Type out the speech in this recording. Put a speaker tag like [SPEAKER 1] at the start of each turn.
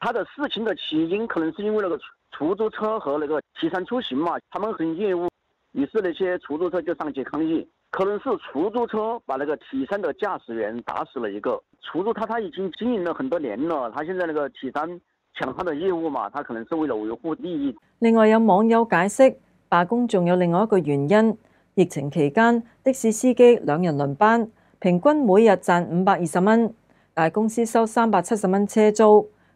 [SPEAKER 1] 他的事情的起因可能是因为那个出租车和那个 T 三出行嘛，他们很厌恶，于是那些出租车就上街抗议。可能是出租车把那个 T 三的驾驶员打死了一个。出租车他已经经营了很多年了，他现在那个 T 三抢他的业务嘛，他可能是为了维护利。益。另外有网友解释罢工仲有另外一个原因，疫情期间的士司机两人轮班，平均每日赚五百二十蚊，但公司收三百七十蚊车租。